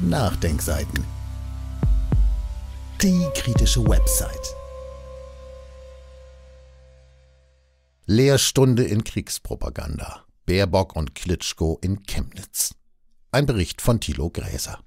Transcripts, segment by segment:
Nachdenkseiten. Die kritische Website. Lehrstunde in Kriegspropaganda. Baerbock und Klitschko in Chemnitz. Ein Bericht von Thilo Gräser.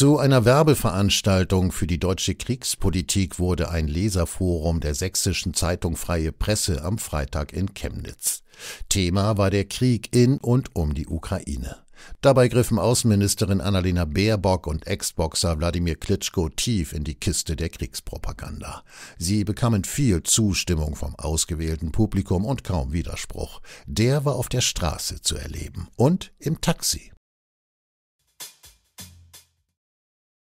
Zu einer Werbeveranstaltung für die deutsche Kriegspolitik wurde ein Leserforum der sächsischen Zeitung Freie Presse am Freitag in Chemnitz. Thema war der Krieg in und um die Ukraine. Dabei griffen Außenministerin Annalena Baerbock und Ex-Boxer Wladimir Klitschko tief in die Kiste der Kriegspropaganda. Sie bekamen viel Zustimmung vom ausgewählten Publikum und kaum Widerspruch. Der war auf der Straße zu erleben und im Taxi.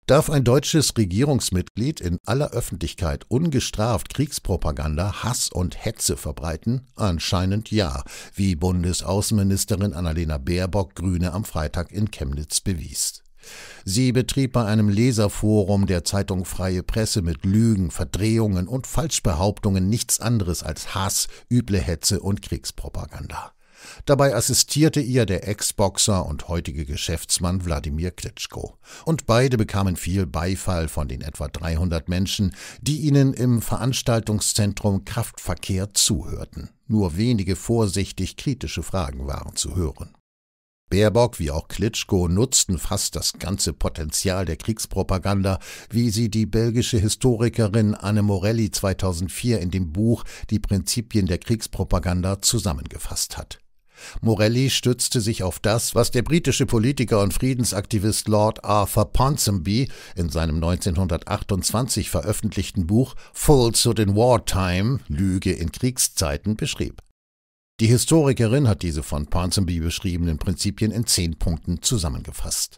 Darf ein deutsches Regierungsmitglied in aller Öffentlichkeit ungestraft Kriegspropaganda, Hass und Hetze verbreiten? Anscheinend ja, wie Bundesaußenministerin Annalena Baerbock Grüne am Freitag in Chemnitz bewies. Sie betrieb bei einem Leserforum der Zeitung Freie Presse mit Lügen, Verdrehungen und Falschbehauptungen nichts anderes als Hass, üble Hetze und Kriegspropaganda. Dabei assistierte ihr der Ex-Boxer und heutige Geschäftsmann Wladimir Klitschko. Und beide bekamen viel Beifall von den etwa 300 Menschen, die ihnen im Veranstaltungszentrum Kraftverkehr zuhörten. Nur wenige vorsichtig kritische Fragen waren zu hören. Baerbock wie auch Klitschko nutzten fast das ganze Potenzial der Kriegspropaganda, wie sie die belgische Historikerin Anne Morelli 2004 in dem Buch Die Prinzipien der Kriegspropaganda zusammengefasst hat. Morelli stützte sich auf das, was der britische Politiker und Friedensaktivist Lord Arthur Ponsonby in seinem 1928 veröffentlichten Buch Falsehood in Wartime Lüge in Kriegszeiten beschrieb. Die Historikerin hat diese von Ponsonby beschriebenen Prinzipien in zehn Punkten zusammengefasst.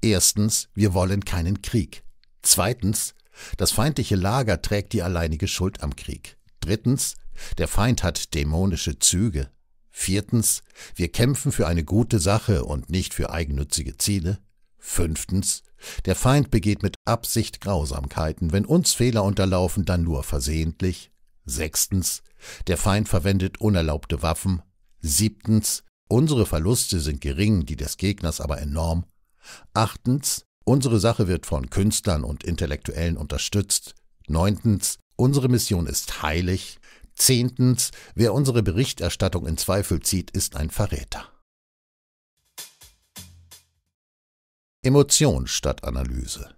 Erstens, wir wollen keinen Krieg. Zweitens, das feindliche Lager trägt die alleinige Schuld am Krieg. Drittens, der Feind hat dämonische Züge. Viertens, wir kämpfen für eine gute Sache und nicht für eigennützige Ziele. Fünftens, der Feind begeht mit Absicht Grausamkeiten, wenn uns Fehler unterlaufen, dann nur versehentlich. Sechstens, der Feind verwendet unerlaubte Waffen. Siebtens, unsere Verluste sind gering, die des Gegners aber enorm. Achtens, unsere Sache wird von Künstlern und Intellektuellen unterstützt. Neuntens, unsere Mission ist heilig. Zehntens, wer unsere Berichterstattung in Zweifel zieht, ist ein Verräter. Emotion statt Analyse.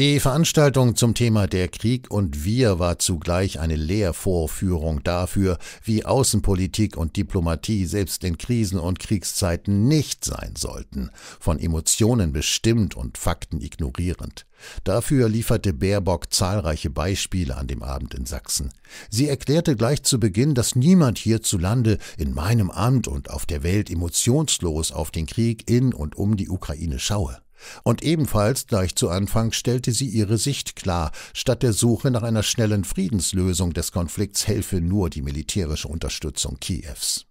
Die Veranstaltung zum Thema Der Krieg und wir war zugleich eine Lehrvorführung dafür, wie Außenpolitik und Diplomatie selbst in Krisen und Kriegszeiten nicht sein sollten, von Emotionen bestimmt und Fakten ignorierend. Dafür lieferte Baerbock zahlreiche Beispiele an dem Abend in Sachsen. Sie erklärte gleich zu Beginn, dass niemand hierzulande in meinem Amt und auf der Welt emotionslos auf den Krieg in und um die Ukraine schaue. Und ebenfalls gleich zu Anfang stellte sie ihre Sicht klar. Statt der Suche nach einer schnellen Friedenslösung des Konflikts helfe nur die militärische Unterstützung Kiews.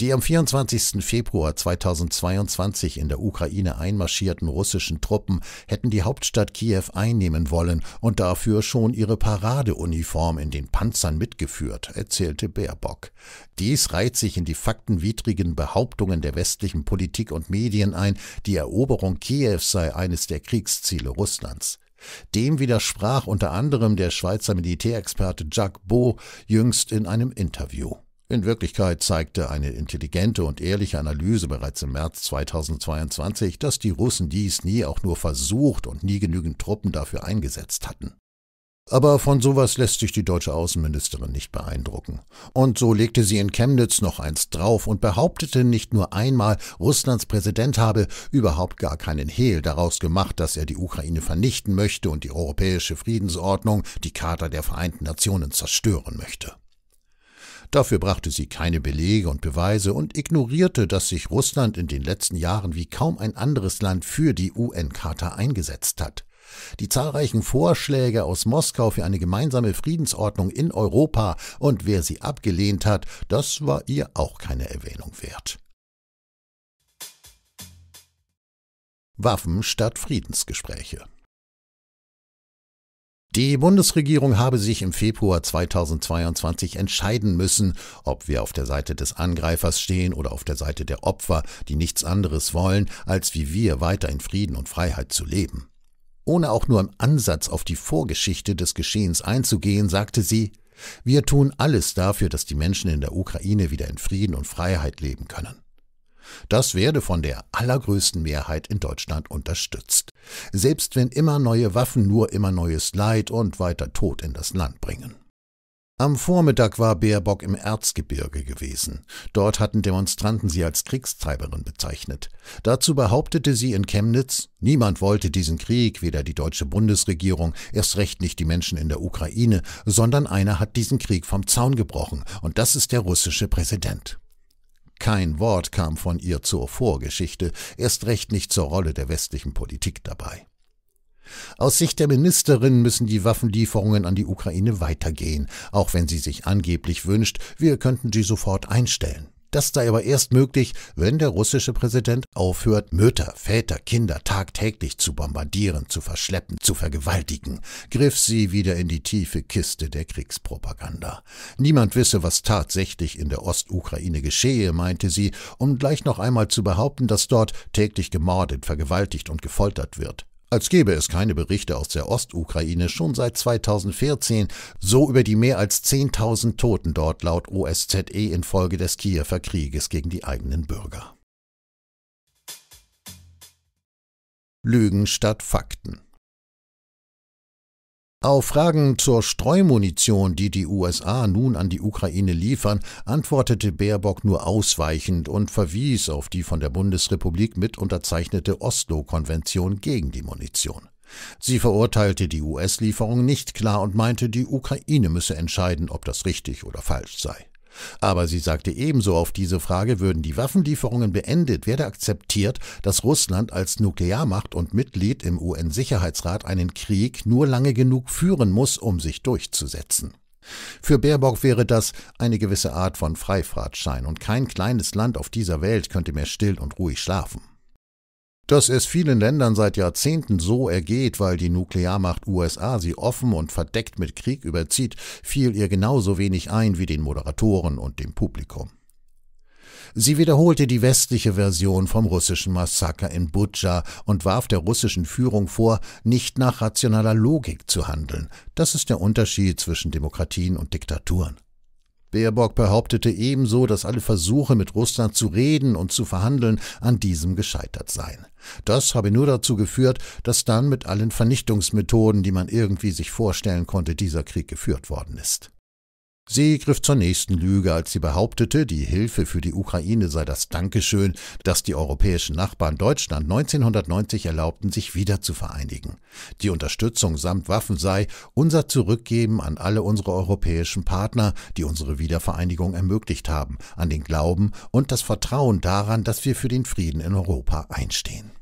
Die am 24. Februar 2022 in der Ukraine einmarschierten russischen Truppen hätten die Hauptstadt Kiew einnehmen wollen und dafür schon ihre Paradeuniform in den Panzern mitgeführt, erzählte Baerbock. Dies reiht sich in die faktenwidrigen Behauptungen der westlichen Politik und Medien ein, die Eroberung Kiews sei eines der Kriegsziele Russlands. Dem widersprach unter anderem der Schweizer Militärexperte Jacques Beau jüngst in einem Interview. In Wirklichkeit zeigte eine intelligente und ehrliche Analyse bereits im März 2022, dass die Russen dies nie auch nur versucht und nie genügend Truppen dafür eingesetzt hatten. Aber von sowas lässt sich die deutsche Außenministerin nicht beeindrucken. Und so legte sie in Chemnitz noch eins drauf und behauptete nicht nur einmal, Russlands Präsident habe überhaupt gar keinen Hehl daraus gemacht, dass er die Ukraine vernichten möchte und die europäische Friedensordnung, die Charta der Vereinten Nationen, zerstören möchte. Dafür brachte sie keine Belege und Beweise und ignorierte, dass sich Russland in den letzten Jahren wie kaum ein anderes Land für die UN-Charta eingesetzt hat. Die zahlreichen Vorschläge aus Moskau für eine gemeinsame Friedensordnung in Europa und wer sie abgelehnt hat, das war ihr auch keine Erwähnung wert. Waffen statt Friedensgespräche die Bundesregierung habe sich im Februar 2022 entscheiden müssen, ob wir auf der Seite des Angreifers stehen oder auf der Seite der Opfer, die nichts anderes wollen, als wie wir weiter in Frieden und Freiheit zu leben. Ohne auch nur im Ansatz auf die Vorgeschichte des Geschehens einzugehen, sagte sie, wir tun alles dafür, dass die Menschen in der Ukraine wieder in Frieden und Freiheit leben können. Das werde von der allergrößten Mehrheit in Deutschland unterstützt. Selbst wenn immer neue Waffen nur immer neues Leid und weiter Tod in das Land bringen. Am Vormittag war Baerbock im Erzgebirge gewesen. Dort hatten Demonstranten sie als Kriegstreiberin bezeichnet. Dazu behauptete sie in Chemnitz, niemand wollte diesen Krieg, weder die deutsche Bundesregierung, erst recht nicht die Menschen in der Ukraine, sondern einer hat diesen Krieg vom Zaun gebrochen, und das ist der russische Präsident. Kein Wort kam von ihr zur Vorgeschichte, erst recht nicht zur Rolle der westlichen Politik dabei. Aus Sicht der Ministerin müssen die Waffenlieferungen an die Ukraine weitergehen, auch wenn sie sich angeblich wünscht, wir könnten sie sofort einstellen. Das sei aber erst möglich, wenn der russische Präsident aufhört, Mütter, Väter, Kinder tagtäglich zu bombardieren, zu verschleppen, zu vergewaltigen, griff sie wieder in die tiefe Kiste der Kriegspropaganda. Niemand wisse, was tatsächlich in der Ostukraine geschehe, meinte sie, um gleich noch einmal zu behaupten, dass dort täglich gemordet, vergewaltigt und gefoltert wird als gäbe es keine Berichte aus der Ostukraine schon seit 2014, so über die mehr als 10.000 Toten dort laut OSZE infolge des Kiewer Krieges gegen die eigenen Bürger. Lügen statt Fakten auf Fragen zur Streumunition, die die USA nun an die Ukraine liefern, antwortete Baerbock nur ausweichend und verwies auf die von der Bundesrepublik mit unterzeichnete Oslo-Konvention gegen die Munition. Sie verurteilte die US-Lieferung nicht klar und meinte, die Ukraine müsse entscheiden, ob das richtig oder falsch sei. Aber sie sagte ebenso, auf diese Frage würden die Waffenlieferungen beendet, werde akzeptiert, dass Russland als Nuklearmacht und Mitglied im UN-Sicherheitsrat einen Krieg nur lange genug führen muss, um sich durchzusetzen. Für Baerbock wäre das eine gewisse Art von Freifahrtschein und kein kleines Land auf dieser Welt könnte mehr still und ruhig schlafen. Dass es vielen Ländern seit Jahrzehnten so ergeht, weil die Nuklearmacht USA sie offen und verdeckt mit Krieg überzieht, fiel ihr genauso wenig ein wie den Moderatoren und dem Publikum. Sie wiederholte die westliche Version vom russischen Massaker in Butscha und warf der russischen Führung vor, nicht nach rationaler Logik zu handeln. Das ist der Unterschied zwischen Demokratien und Diktaturen. Baerbock behauptete ebenso, dass alle Versuche, mit Russland zu reden und zu verhandeln, an diesem gescheitert seien. Das habe nur dazu geführt, dass dann mit allen Vernichtungsmethoden, die man irgendwie sich vorstellen konnte, dieser Krieg geführt worden ist. Sie griff zur nächsten Lüge, als sie behauptete, die Hilfe für die Ukraine sei das Dankeschön, das die europäischen Nachbarn Deutschland 1990 erlaubten, sich wieder zu vereinigen. Die Unterstützung samt Waffen sei unser Zurückgeben an alle unsere europäischen Partner, die unsere Wiedervereinigung ermöglicht haben, an den Glauben und das Vertrauen daran, dass wir für den Frieden in Europa einstehen.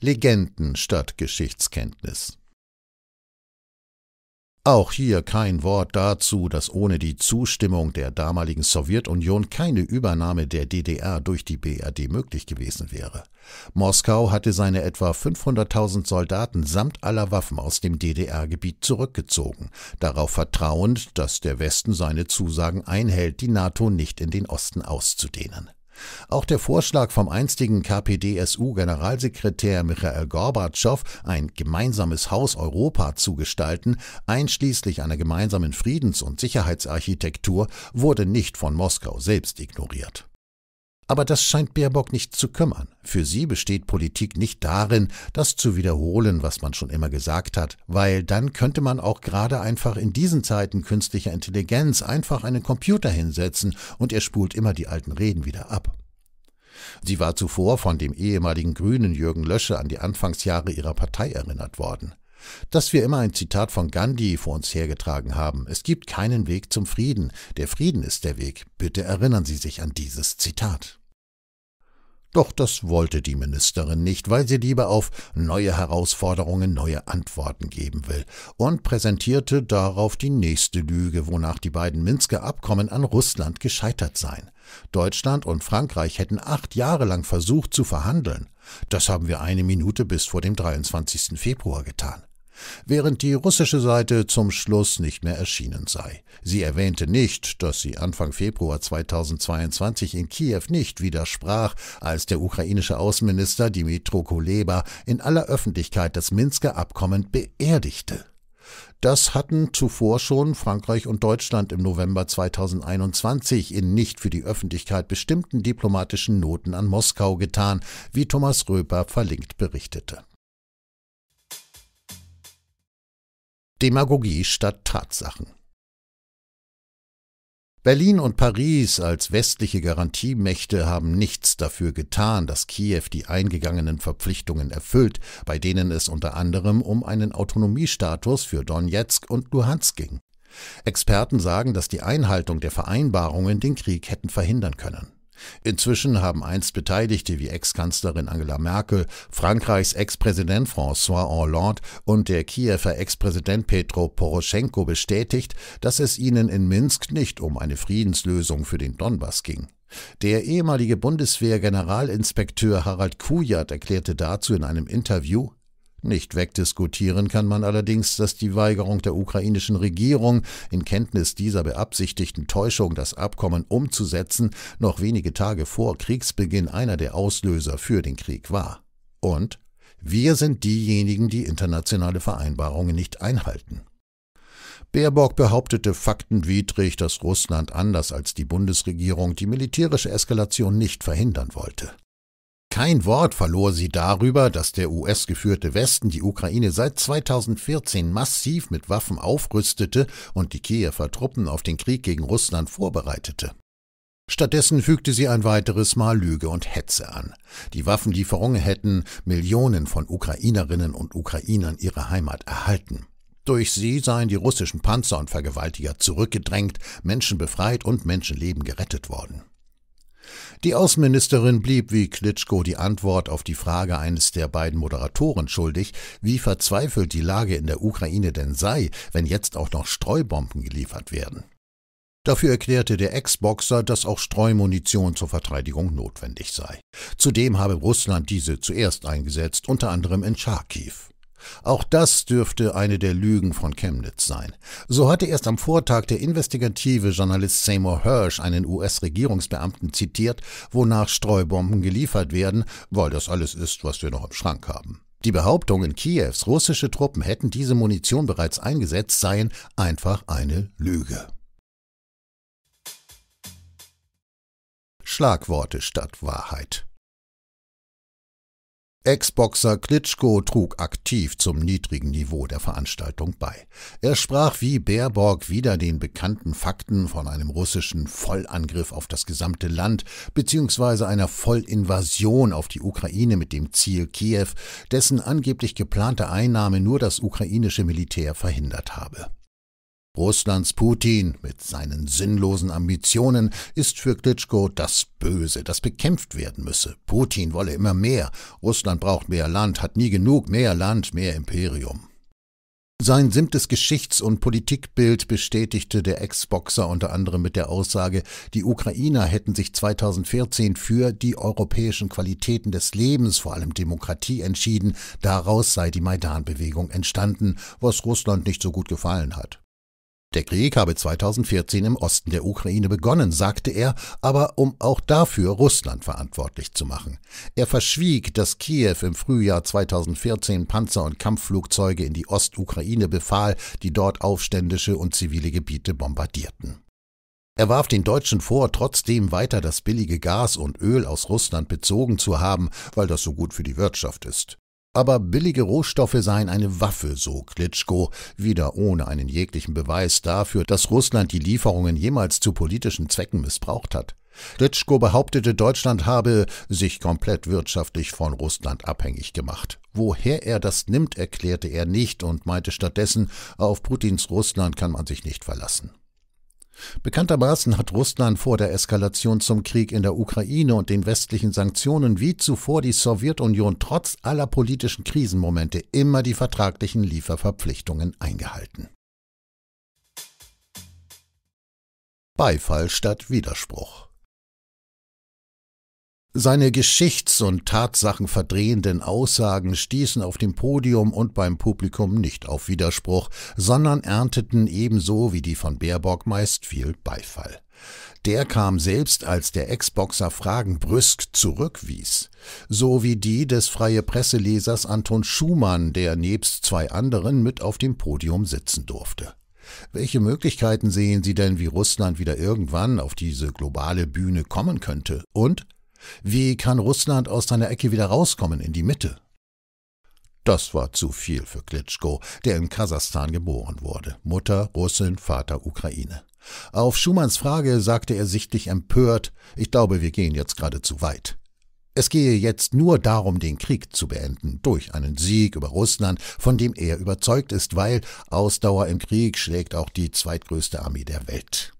Legenden statt Geschichtskenntnis auch hier kein Wort dazu, dass ohne die Zustimmung der damaligen Sowjetunion keine Übernahme der DDR durch die BRD möglich gewesen wäre. Moskau hatte seine etwa 500.000 Soldaten samt aller Waffen aus dem DDR-Gebiet zurückgezogen, darauf vertrauend, dass der Westen seine Zusagen einhält, die NATO nicht in den Osten auszudehnen. Auch der Vorschlag vom einstigen KPDSU-Generalsekretär Michael Gorbatschow, ein gemeinsames Haus Europa zu gestalten, einschließlich einer gemeinsamen Friedens- und Sicherheitsarchitektur, wurde nicht von Moskau selbst ignoriert. Aber das scheint Baerbock nicht zu kümmern. Für sie besteht Politik nicht darin, das zu wiederholen, was man schon immer gesagt hat, weil dann könnte man auch gerade einfach in diesen Zeiten künstlicher Intelligenz einfach einen Computer hinsetzen und er spult immer die alten Reden wieder ab. Sie war zuvor von dem ehemaligen Grünen Jürgen Lösche an die Anfangsjahre ihrer Partei erinnert worden. Dass wir immer ein Zitat von Gandhi vor uns hergetragen haben, es gibt keinen Weg zum Frieden, der Frieden ist der Weg, bitte erinnern Sie sich an dieses Zitat. Doch das wollte die Ministerin nicht, weil sie lieber auf neue Herausforderungen neue Antworten geben will und präsentierte darauf die nächste Lüge, wonach die beiden Minsker Abkommen an Russland gescheitert seien. Deutschland und Frankreich hätten acht Jahre lang versucht zu verhandeln. Das haben wir eine Minute bis vor dem 23. Februar getan während die russische Seite zum Schluss nicht mehr erschienen sei. Sie erwähnte nicht, dass sie Anfang Februar 2022 in Kiew nicht widersprach, als der ukrainische Außenminister Dmytro Kuleba in aller Öffentlichkeit das Minsker Abkommen beerdigte. Das hatten zuvor schon Frankreich und Deutschland im November 2021 in nicht für die Öffentlichkeit bestimmten diplomatischen Noten an Moskau getan, wie Thomas Röper verlinkt berichtete. Demagogie statt Tatsachen. Berlin und Paris als westliche Garantiemächte haben nichts dafür getan, dass Kiew die eingegangenen Verpflichtungen erfüllt, bei denen es unter anderem um einen Autonomiestatus für Donetsk und Luhansk ging. Experten sagen, dass die Einhaltung der Vereinbarungen den Krieg hätten verhindern können. Inzwischen haben einst Beteiligte wie Ex-Kanzlerin Angela Merkel, Frankreichs Ex-Präsident François Hollande und der Kiewer Ex-Präsident Petro Poroschenko bestätigt, dass es ihnen in Minsk nicht um eine Friedenslösung für den Donbass ging. Der ehemalige Bundeswehr-Generalinspekteur Harald Kujat erklärte dazu in einem Interview, nicht wegdiskutieren kann man allerdings, dass die Weigerung der ukrainischen Regierung, in Kenntnis dieser beabsichtigten Täuschung das Abkommen umzusetzen, noch wenige Tage vor Kriegsbeginn einer der Auslöser für den Krieg war. Und wir sind diejenigen, die internationale Vereinbarungen nicht einhalten. Baerbock behauptete faktenwidrig, dass Russland anders als die Bundesregierung die militärische Eskalation nicht verhindern wollte. Kein Wort verlor sie darüber, dass der US-geführte Westen die Ukraine seit 2014 massiv mit Waffen aufrüstete und die Kiewer Truppen auf den Krieg gegen Russland vorbereitete. Stattdessen fügte sie ein weiteres Mal Lüge und Hetze an. Die Waffenlieferungen hätten Millionen von Ukrainerinnen und Ukrainern ihre Heimat erhalten. Durch sie seien die russischen Panzer und Vergewaltiger zurückgedrängt, Menschen befreit und Menschenleben gerettet worden. Die Außenministerin blieb wie Klitschko die Antwort auf die Frage eines der beiden Moderatoren schuldig, wie verzweifelt die Lage in der Ukraine denn sei, wenn jetzt auch noch Streubomben geliefert werden. Dafür erklärte der Ex-Boxer, dass auch Streumunition zur Verteidigung notwendig sei. Zudem habe Russland diese zuerst eingesetzt, unter anderem in Charkiw. Auch das dürfte eine der Lügen von Chemnitz sein. So hatte erst am Vortag der investigative Journalist Seymour Hirsch einen US-Regierungsbeamten zitiert, wonach Streubomben geliefert werden, weil das alles ist, was wir noch im Schrank haben. Die Behauptung, in Kiews russische Truppen hätten diese Munition bereits eingesetzt, seien einfach eine Lüge. Schlagworte statt Wahrheit. Ex-Boxer Klitschko trug aktiv zum niedrigen Niveau der Veranstaltung bei. Er sprach wie Baerbock wieder den bekannten Fakten von einem russischen Vollangriff auf das gesamte Land bzw. einer Vollinvasion auf die Ukraine mit dem Ziel Kiew, dessen angeblich geplante Einnahme nur das ukrainische Militär verhindert habe. Russlands Putin mit seinen sinnlosen Ambitionen ist für Klitschko das Böse, das bekämpft werden müsse. Putin wolle immer mehr. Russland braucht mehr Land, hat nie genug, mehr Land, mehr Imperium. Sein simples Geschichts- und Politikbild bestätigte der Ex-Boxer unter anderem mit der Aussage, die Ukrainer hätten sich 2014 für die europäischen Qualitäten des Lebens, vor allem Demokratie, entschieden. Daraus sei die Maidan-Bewegung entstanden, was Russland nicht so gut gefallen hat. Der Krieg habe 2014 im Osten der Ukraine begonnen, sagte er, aber um auch dafür Russland verantwortlich zu machen. Er verschwieg, dass Kiew im Frühjahr 2014 Panzer und Kampfflugzeuge in die Ostukraine befahl, die dort aufständische und zivile Gebiete bombardierten. Er warf den Deutschen vor, trotzdem weiter das billige Gas und Öl aus Russland bezogen zu haben, weil das so gut für die Wirtschaft ist. Aber billige Rohstoffe seien eine Waffe, so Klitschko, wieder ohne einen jeglichen Beweis dafür, dass Russland die Lieferungen jemals zu politischen Zwecken missbraucht hat. Klitschko behauptete, Deutschland habe sich komplett wirtschaftlich von Russland abhängig gemacht. Woher er das nimmt, erklärte er nicht und meinte stattdessen, auf Putins Russland kann man sich nicht verlassen. Bekanntermaßen hat Russland vor der Eskalation zum Krieg in der Ukraine und den westlichen Sanktionen wie zuvor die Sowjetunion trotz aller politischen Krisenmomente immer die vertraglichen Lieferverpflichtungen eingehalten. Beifall statt Widerspruch seine geschichts- und tatsachenverdrehenden Aussagen stießen auf dem Podium und beim Publikum nicht auf Widerspruch, sondern ernteten ebenso wie die von Baerbock meist viel Beifall. Der kam selbst, als der Ex-Boxer Fragen brüsk zurückwies, so wie die des freie Presselesers Anton Schumann, der nebst zwei anderen mit auf dem Podium sitzen durfte. Welche Möglichkeiten sehen Sie denn, wie Russland wieder irgendwann auf diese globale Bühne kommen könnte? Und wie kann Russland aus seiner Ecke wieder rauskommen in die Mitte? Das war zu viel für Klitschko, der in Kasachstan geboren wurde. Mutter Russin, Vater Ukraine. Auf Schumanns Frage sagte er sichtlich empört, ich glaube, wir gehen jetzt gerade zu weit. Es gehe jetzt nur darum, den Krieg zu beenden, durch einen Sieg über Russland, von dem er überzeugt ist, weil Ausdauer im Krieg schlägt auch die zweitgrößte Armee der Welt.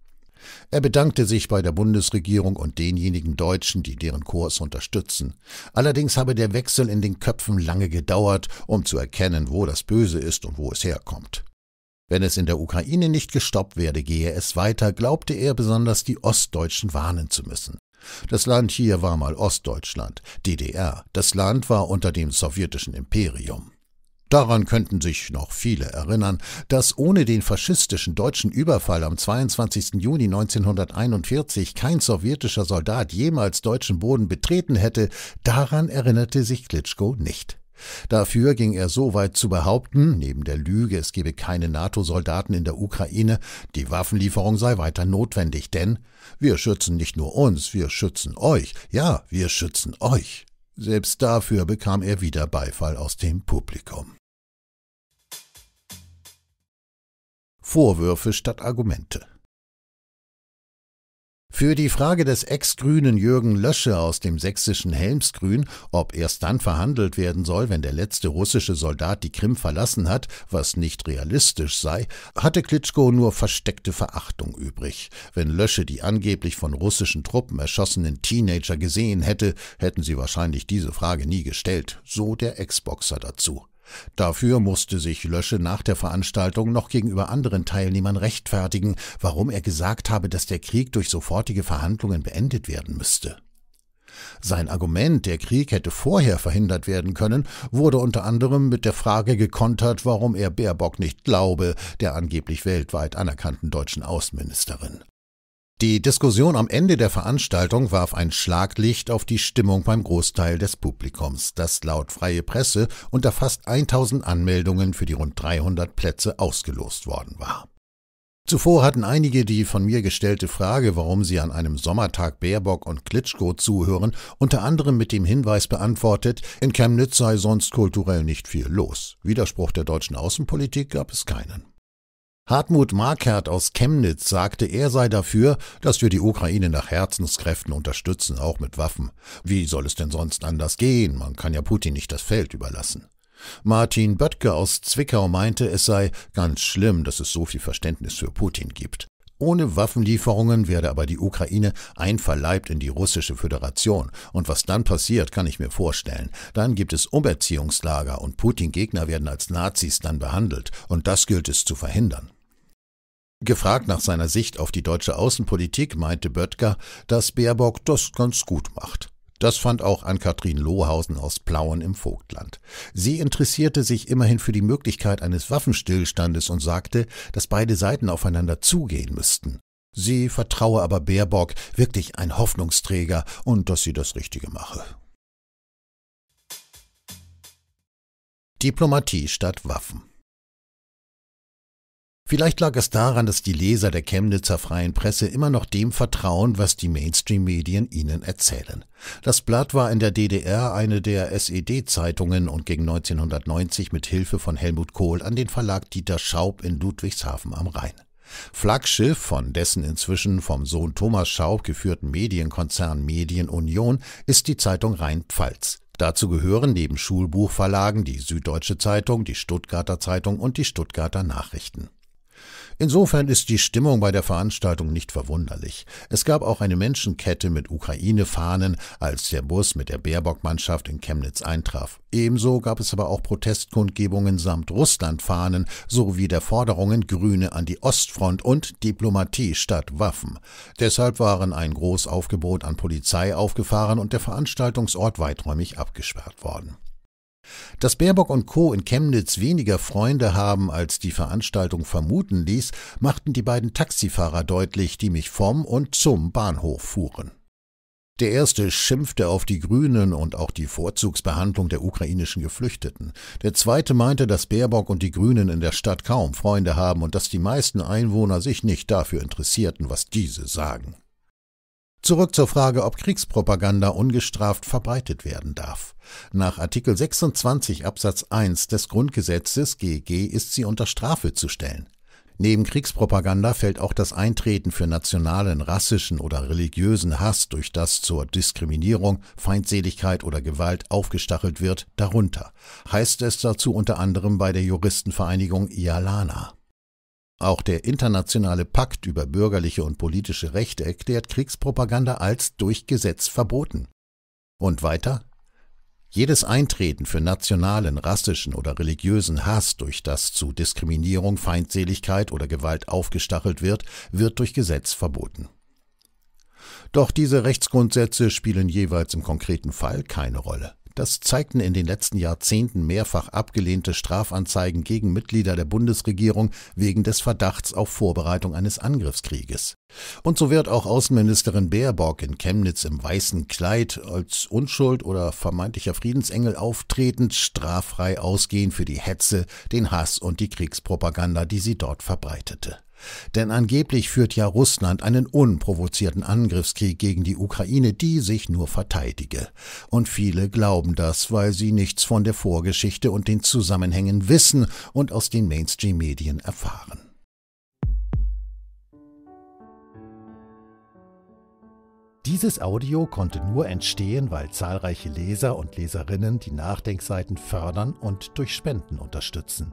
Er bedankte sich bei der Bundesregierung und denjenigen Deutschen, die deren Kurs unterstützen. Allerdings habe der Wechsel in den Köpfen lange gedauert, um zu erkennen, wo das Böse ist und wo es herkommt. Wenn es in der Ukraine nicht gestoppt werde, gehe es weiter, glaubte er besonders die Ostdeutschen warnen zu müssen. Das Land hier war mal Ostdeutschland, DDR, das Land war unter dem sowjetischen Imperium. Daran könnten sich noch viele erinnern, dass ohne den faschistischen deutschen Überfall am 22. Juni 1941 kein sowjetischer Soldat jemals deutschen Boden betreten hätte, daran erinnerte sich Klitschko nicht. Dafür ging er so weit zu behaupten, neben der Lüge, es gebe keine NATO-Soldaten in der Ukraine, die Waffenlieferung sei weiter notwendig, denn wir schützen nicht nur uns, wir schützen euch, ja, wir schützen euch. Selbst dafür bekam er wieder Beifall aus dem Publikum. Vorwürfe statt Argumente. Für die Frage des Ex-Grünen Jürgen Lösche aus dem sächsischen Helmsgrün, ob erst dann verhandelt werden soll, wenn der letzte russische Soldat die Krim verlassen hat, was nicht realistisch sei, hatte Klitschko nur versteckte Verachtung übrig. Wenn Lösche die angeblich von russischen Truppen erschossenen Teenager gesehen hätte, hätten sie wahrscheinlich diese Frage nie gestellt, so der Ex-Boxer dazu. Dafür musste sich Lösche nach der Veranstaltung noch gegenüber anderen Teilnehmern rechtfertigen, warum er gesagt habe, dass der Krieg durch sofortige Verhandlungen beendet werden müsste. Sein Argument, der Krieg hätte vorher verhindert werden können, wurde unter anderem mit der Frage gekontert, warum er Baerbock nicht glaube, der angeblich weltweit anerkannten deutschen Außenministerin. Die Diskussion am Ende der Veranstaltung warf ein Schlaglicht auf die Stimmung beim Großteil des Publikums, das laut Freie Presse unter fast 1000 Anmeldungen für die rund 300 Plätze ausgelost worden war. Zuvor hatten einige die von mir gestellte Frage, warum sie an einem Sommertag Baerbock und Klitschko zuhören, unter anderem mit dem Hinweis beantwortet, in Chemnitz sei sonst kulturell nicht viel los. Widerspruch der deutschen Außenpolitik gab es keinen. Hartmut Markert aus Chemnitz sagte, er sei dafür, dass wir die Ukraine nach Herzenskräften unterstützen, auch mit Waffen. Wie soll es denn sonst anders gehen? Man kann ja Putin nicht das Feld überlassen. Martin Böttke aus Zwickau meinte, es sei ganz schlimm, dass es so viel Verständnis für Putin gibt. Ohne Waffenlieferungen werde aber die Ukraine einverleibt in die russische Föderation. Und was dann passiert, kann ich mir vorstellen. Dann gibt es Umerziehungslager und Putin-Gegner werden als Nazis dann behandelt. Und das gilt es zu verhindern. Gefragt nach seiner Sicht auf die deutsche Außenpolitik meinte Böttger, dass Baerbock das ganz gut macht. Das fand auch an kathrin Lohhausen aus Plauen im Vogtland. Sie interessierte sich immerhin für die Möglichkeit eines Waffenstillstandes und sagte, dass beide Seiten aufeinander zugehen müssten. Sie vertraue aber Baerbock wirklich ein Hoffnungsträger und dass sie das Richtige mache. Diplomatie statt Waffen. Vielleicht lag es daran, dass die Leser der Chemnitzer freien Presse immer noch dem vertrauen, was die Mainstream-Medien ihnen erzählen. Das Blatt war in der DDR eine der SED-Zeitungen und ging 1990 mit Hilfe von Helmut Kohl an den Verlag Dieter Schaub in Ludwigshafen am Rhein. Flaggschiff von dessen inzwischen vom Sohn Thomas Schaub geführten Medienkonzern Medienunion ist die Zeitung Rheinpfalz. Dazu gehören neben Schulbuchverlagen die Süddeutsche Zeitung, die Stuttgarter Zeitung und die Stuttgarter Nachrichten. Insofern ist die Stimmung bei der Veranstaltung nicht verwunderlich. Es gab auch eine Menschenkette mit Ukraine-Fahnen, als der Bus mit der Baerbock-Mannschaft in Chemnitz eintraf. Ebenso gab es aber auch Protestkundgebungen samt Russland-Fahnen sowie der Forderungen Grüne an die Ostfront und Diplomatie statt Waffen. Deshalb waren ein Großaufgebot an Polizei aufgefahren und der Veranstaltungsort weiträumig abgesperrt worden. Dass Baerbock und Co. in Chemnitz weniger Freunde haben, als die Veranstaltung vermuten ließ, machten die beiden Taxifahrer deutlich, die mich vom und zum Bahnhof fuhren. Der erste schimpfte auf die Grünen und auch die Vorzugsbehandlung der ukrainischen Geflüchteten. Der zweite meinte, dass Baerbock und die Grünen in der Stadt kaum Freunde haben und dass die meisten Einwohner sich nicht dafür interessierten, was diese sagen. Zurück zur Frage, ob Kriegspropaganda ungestraft verbreitet werden darf. Nach Artikel 26 Absatz 1 des Grundgesetzes GG ist sie unter Strafe zu stellen. Neben Kriegspropaganda fällt auch das Eintreten für nationalen, rassischen oder religiösen Hass, durch das zur Diskriminierung, Feindseligkeit oder Gewalt aufgestachelt wird, darunter, heißt es dazu unter anderem bei der Juristenvereinigung IALANA. Auch der Internationale Pakt über bürgerliche und politische Rechte erklärt Kriegspropaganda als durch Gesetz verboten. Und weiter? Jedes Eintreten für nationalen, rassischen oder religiösen Hass, durch das zu Diskriminierung, Feindseligkeit oder Gewalt aufgestachelt wird, wird durch Gesetz verboten. Doch diese Rechtsgrundsätze spielen jeweils im konkreten Fall keine Rolle. Das zeigten in den letzten Jahrzehnten mehrfach abgelehnte Strafanzeigen gegen Mitglieder der Bundesregierung wegen des Verdachts auf Vorbereitung eines Angriffskrieges. Und so wird auch Außenministerin Baerbock in Chemnitz im weißen Kleid als Unschuld oder vermeintlicher Friedensengel auftretend straffrei ausgehen für die Hetze, den Hass und die Kriegspropaganda, die sie dort verbreitete. Denn angeblich führt ja Russland einen unprovozierten Angriffskrieg gegen die Ukraine, die sich nur verteidige. Und viele glauben das, weil sie nichts von der Vorgeschichte und den Zusammenhängen wissen und aus den Mainstream-Medien erfahren. Dieses Audio konnte nur entstehen, weil zahlreiche Leser und Leserinnen die Nachdenkseiten fördern und durch Spenden unterstützen.